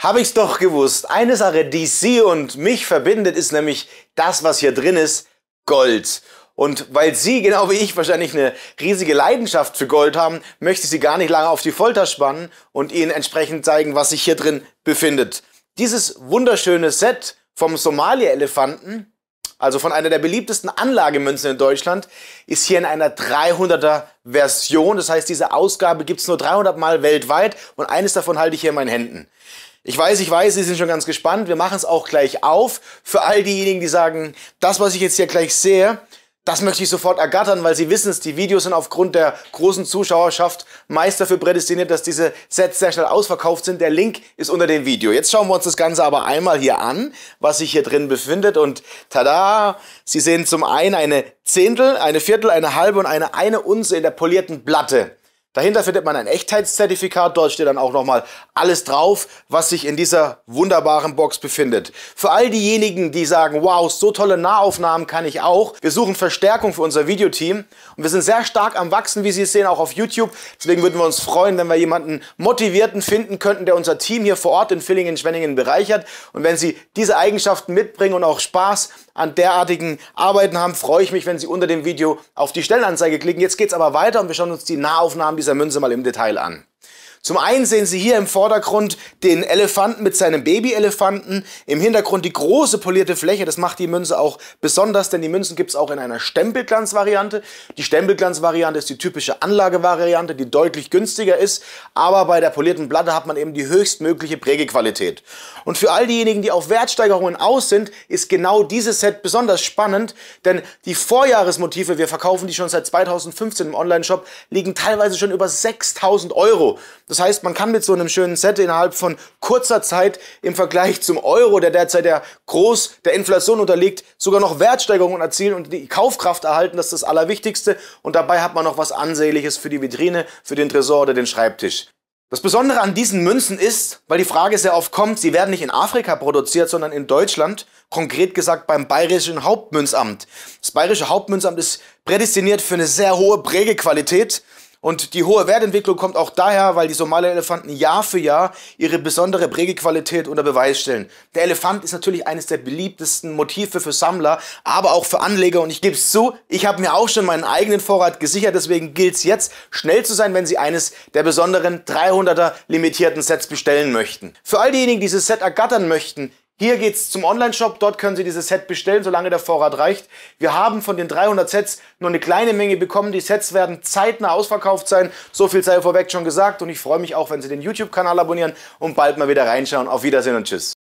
Habe ich's doch gewusst. Eine Sache, die sie und mich verbindet, ist nämlich das, was hier drin ist, Gold. Und weil Sie, genau wie ich, wahrscheinlich eine riesige Leidenschaft für Gold haben, möchte ich Sie gar nicht lange auf die Folter spannen und Ihnen entsprechend zeigen, was sich hier drin befindet. Dieses wunderschöne Set vom Somalia-Elefanten, also von einer der beliebtesten Anlagemünzen in Deutschland, ist hier in einer 300er Version. Das heißt, diese Ausgabe gibt es nur 300 Mal weltweit und eines davon halte ich hier in meinen Händen. Ich weiß, ich weiß, Sie sind schon ganz gespannt. Wir machen es auch gleich auf. Für all diejenigen, die sagen, das, was ich jetzt hier gleich sehe, das möchte ich sofort ergattern, weil Sie wissen es, die Videos sind aufgrund der großen Zuschauerschaft meist dafür prädestiniert, dass diese Sets sehr schnell ausverkauft sind. Der Link ist unter dem Video. Jetzt schauen wir uns das Ganze aber einmal hier an, was sich hier drin befindet. Und tada, Sie sehen zum einen eine Zehntel, eine Viertel, eine halbe und eine eine Unze in der polierten Platte. Dahinter findet man ein Echtheitszertifikat, dort steht dann auch nochmal alles drauf, was sich in dieser wunderbaren Box befindet. Für all diejenigen, die sagen, wow, so tolle Nahaufnahmen kann ich auch, wir suchen Verstärkung für unser Videoteam und wir sind sehr stark am Wachsen, wie Sie es sehen, auch auf YouTube. Deswegen würden wir uns freuen, wenn wir jemanden Motivierten finden könnten, der unser Team hier vor Ort in Villingen, Schwenningen bereichert. Und wenn Sie diese Eigenschaften mitbringen und auch Spaß an derartigen Arbeiten haben, freue ich mich, wenn Sie unter dem Video auf die Stellenanzeige klicken. Jetzt geht es aber weiter und wir schauen uns die Nahaufnahmen dieser Münze mal im Detail an. Zum einen sehen Sie hier im Vordergrund den Elefanten mit seinem Babyelefanten, im Hintergrund die große polierte Fläche, das macht die Münze auch besonders, denn die Münzen gibt es auch in einer Stempelglanzvariante. Die Stempelglanzvariante ist die typische Anlagevariante, die deutlich günstiger ist, aber bei der polierten Platte hat man eben die höchstmögliche Prägequalität. Und für all diejenigen, die auf Wertsteigerungen aus sind, ist genau dieses Set besonders spannend, denn die Vorjahresmotive, wir verkaufen die schon seit 2015 im Onlineshop, liegen teilweise schon über 6000 Euro. Das heißt, man kann mit so einem schönen Set innerhalb von kurzer Zeit im Vergleich zum Euro, der derzeit ja groß der Inflation unterliegt, sogar noch Wertsteigerungen erzielen und die Kaufkraft erhalten. Das ist das Allerwichtigste. Und dabei hat man noch was Ansehliches für die Vitrine, für den Tresor oder den Schreibtisch. Das Besondere an diesen Münzen ist, weil die Frage sehr oft kommt, sie werden nicht in Afrika produziert, sondern in Deutschland, konkret gesagt beim Bayerischen Hauptmünzamt. Das Bayerische Hauptmünzamt ist prädestiniert für eine sehr hohe Prägequalität. Und die hohe Wertentwicklung kommt auch daher, weil die Somalia-Elefanten Jahr für Jahr ihre besondere Prägequalität unter Beweis stellen. Der Elefant ist natürlich eines der beliebtesten Motive für Sammler, aber auch für Anleger. Und ich gebe es zu, ich habe mir auch schon meinen eigenen Vorrat gesichert. Deswegen gilt es jetzt, schnell zu sein, wenn Sie eines der besonderen 300er limitierten Sets bestellen möchten. Für all diejenigen, die dieses Set ergattern möchten, hier geht's zum Online-Shop, dort können Sie dieses Set bestellen, solange der Vorrat reicht. Wir haben von den 300 Sets nur eine kleine Menge bekommen. Die Sets werden zeitnah ausverkauft sein. So viel sei vorweg schon gesagt und ich freue mich auch, wenn Sie den YouTube-Kanal abonnieren und bald mal wieder reinschauen. Auf Wiedersehen und Tschüss.